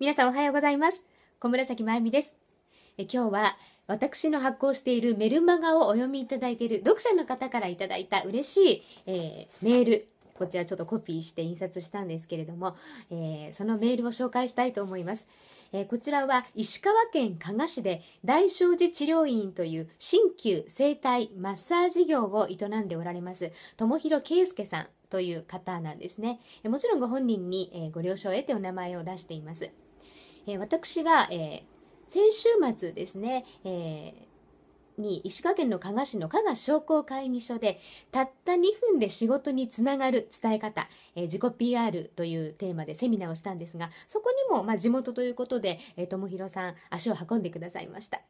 皆さんおはようございます。小紫まゆみです。え今日は私の発行しているメルマガをお読みいただいている読者の方からいただいた嬉しい、えー、メール。こちらちょっとコピーして印刷したんですけれども、えー、そのメールを紹介したいと思います。えー、こちらは石川県加賀市で大正寺治療院という鍼灸整体マッサージ業を営んでおられます、友広圭介さんという方なんですね。もちろんご本人にご了承を得てお名前を出しています。えー、私が、えー、先週末ですね、えに石川県の加賀市の加賀商工会議所でたった2分で仕事につながる伝え方、えー、自己 PR というテーマでセミナーをしたんですがそこにも、まあ、地元ということで友廣、えさん足を運んでくださいました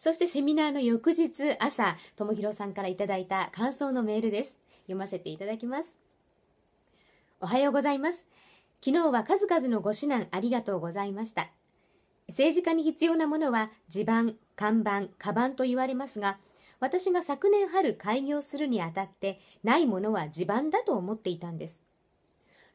そしてセミナーの翌日朝友廣さんからいただいた感想のメールです読ませていただきますおはようございます昨日は数々のご指南ありがとうございました。政治家に必要なものは地盤、看板、カバンと言われますが、私が昨年春開業するにあたってないものは地盤だと思っていたんです。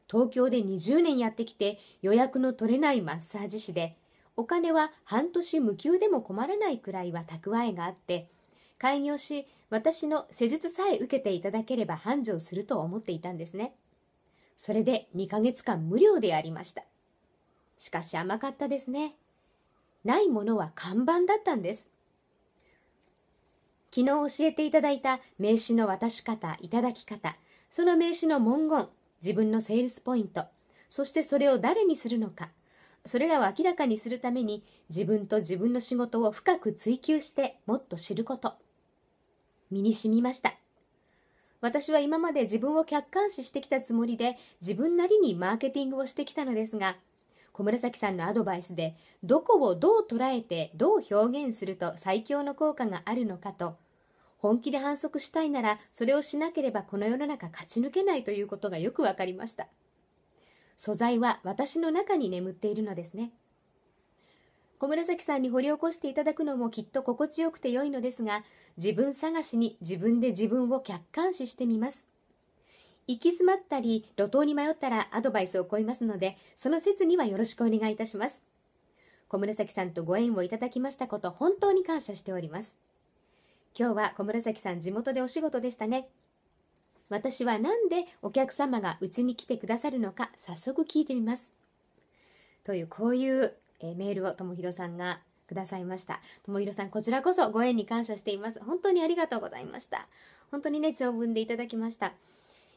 東京で20年やってきて予約の取れないマッサージ師で、お金は半年無給でも困らないくらいは蓄えがあって、開業し私の施術さえ受けていただければ繁盛すると思っていたんですね。それで2ヶ月間無料でやりました。しかし甘かったですね。ないものは看板だったんです。昨日教えていただいた名刺の渡し方、いただき方、その名刺の文言、自分のセールスポイント、そしてそれを誰にするのか、それらを明らかにするために自分と自分の仕事を深く追求してもっと知ること。身に染みました。私は今まで自分を客観視してきたつもりで自分なりにマーケティングをしてきたのですが小紫さんのアドバイスでどこをどう捉えてどう表現すると最強の効果があるのかと本気で反則したいならそれをしなければこの世の中勝ち抜けないということがよく分かりました素材は私の中に眠っているのですね小紫さんに掘り起こしていただくのもきっと心地よくて良いのですが、自分探しに自分で自分を客観視してみます。行き詰まったり、路頭に迷ったらアドバイスを請いますので、その説にはよろしくお願いいたします。小紫さんとご縁をいただきましたこと、本当に感謝しております。今日は小紫さん地元でお仕事でしたね。私は何でお客様がうちに来てくださるのか早速聞いてみます。というこういうえー、メールをともひろさんがくださいました。ともひろさん、こちらこそご縁に感謝しています。本当にありがとうございました。本当にね、長文でいただきました。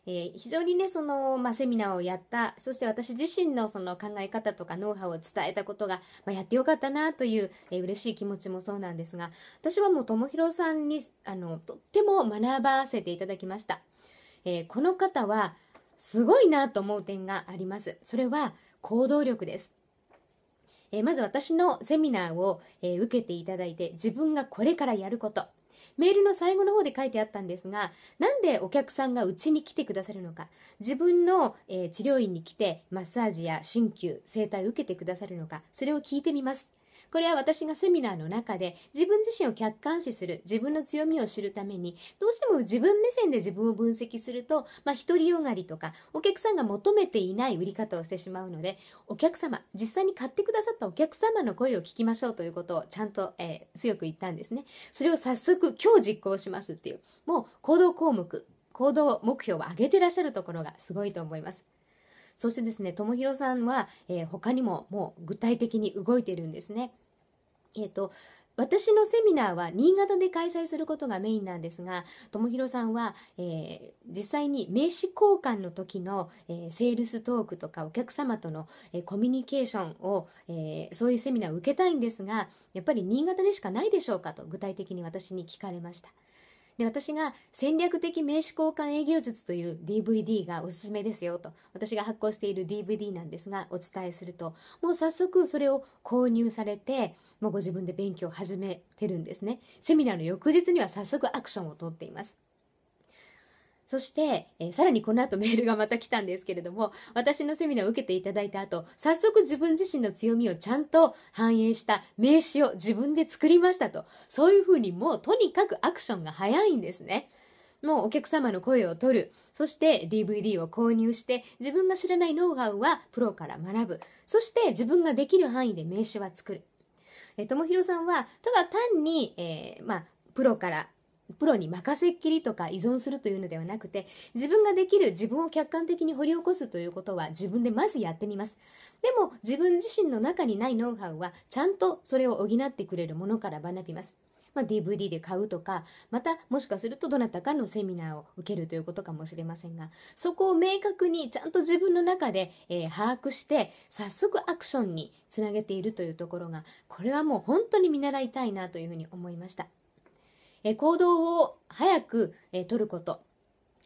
えー、非常にね、その、まあ、セミナーをやった、そして私自身のその考え方とかノウハウを伝えたことが、まあ、やってよかったなという、えー、嬉しい気持ちもそうなんですが、私はもうともさんに、あの、とっても学ばせていただきました。えー、この方は、すごいなと思う点があります。それは行動力です。えー、まず私のセミナーを、えー、受けていただいて、自分がこれからやること、メールの最後の方で書いてあったんですが、なんでお客さんがうちに来てくださるのか、自分の、えー、治療院に来てマッサージや鍼灸、整体を受けてくださるのか、それを聞いてみます。これは私がセミナーの中で自分自身を客観視する、自分の強みを知るために、どうしても自分目線で自分を分析すると、まあ、独りよがりとか、お客さんが求めていない売り方をしてしまうので、お客様、実際に買ってくださったお客様の声を聞きましょうということをちゃんと、えー、強く言ったんですね。それを早速今日実行しますっていう、もう行動項目、行動目標を上げてらっしゃるところがすごいと思います。そしてですね、ともひろさんは、えー、他にももう具体的に動いてるんですね。えー、と、私のセミナーは新潟で開催することがメインなんですが、ともひろさんは、えー、実際に名刺交換の時の、えー、セールストークとかお客様との、えー、コミュニケーションを、えそういうセミナーを受けたいんですが、やっぱり新潟でしかないでしょうかと具体的に私に聞かれました。で私が戦略的名刺交換営業術という DVD がおすすめですよと私が発行している DVD なんですがお伝えするともう早速それを購入されてもうご自分で勉強を始めてるんですねセミナーの翌日には早速アクションをとっていますそして、えー、さらにこの後メールがまた来たんですけれども、私のセミナーを受けていただいた後、早速自分自身の強みをちゃんと反映した名刺を自分で作りましたと。そういうふうにもうとにかくアクションが早いんですね。もうお客様の声を取る。そして DVD を購入して、自分が知らないノウハウはプロから学ぶ。そして自分ができる範囲で名刺は作る。えー、ともひろさんは、ただ単に、えー、まあ、プロからプロに任せっきりとか依存するというのではなくて自分ができる自分を客観的に掘り起こすということは自分でまずやってみますでも自分自身の中にないノウハウはちゃんとそれを補ってくれるものから学びますまあ、DVD で買うとかまたもしかするとどなたかのセミナーを受けるということかもしれませんがそこを明確にちゃんと自分の中で、えー、把握して早速アクションにつなげているというところがこれはもう本当に見習いたいなというふうに思いました。え行動を早く、え取ること。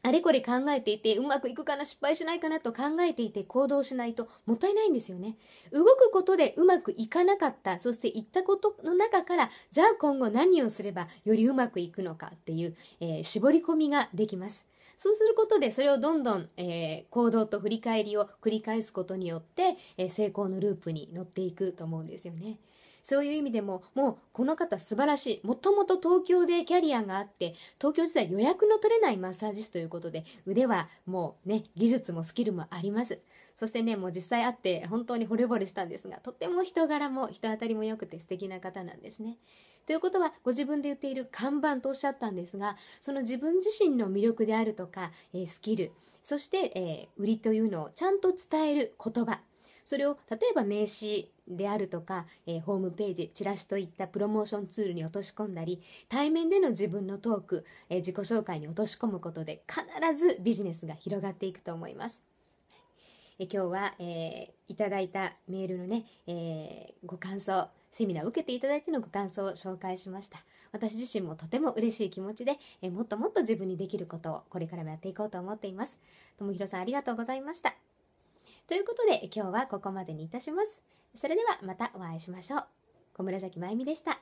あれこれ考えていて、うまくいくかな、失敗しないかなと考えていて行動しないともったいないんですよね。動くことでうまくいかなかった、そしていったことの中から、じゃあ今後何をすればよりうまくいくのかっていう、えー、絞り込みができます。そうすることで、それをどんどん、えー、行動と振り返りを繰り返すことによって、えー、成功のループに乗っていくと思うんですよね。そういう意味でも、もうこの方素晴らしい。もともと東京でキャリアがあって、東京時代予約の取れないマッサージ師ということで、腕はもうね、技術もスキルもあります。そしてね、もう実際会って本当に惚れ惚れしたんですが、とっても人柄も人当たりも良くて素敵な方なんですね。ということは、ご自分で言っている看板とおっしゃったんですが、その自分自身の魅力であるとか、えー、スキル、そして、えー、売りというのをちゃんと伝える言葉、それを例えば名刺であるとか、えー、ホームページ、チラシといったプロモーションツールに落とし込んだり、対面での自分のトーク、えー、自己紹介に落とし込むことで必ずビジネスが広がっていくと思います。え今日は、えいただいたメールのね、えご感想、セミナーを受けていただいてのご感想を紹介しました。私自身もとても嬉しい気持ちで、えもっともっと自分にできることをこれからもやっていこうと思っています。友博さんありがとうございました。ということで今日はここまでにいたします。それではまたお会いしましょう。小紫まゆみでした。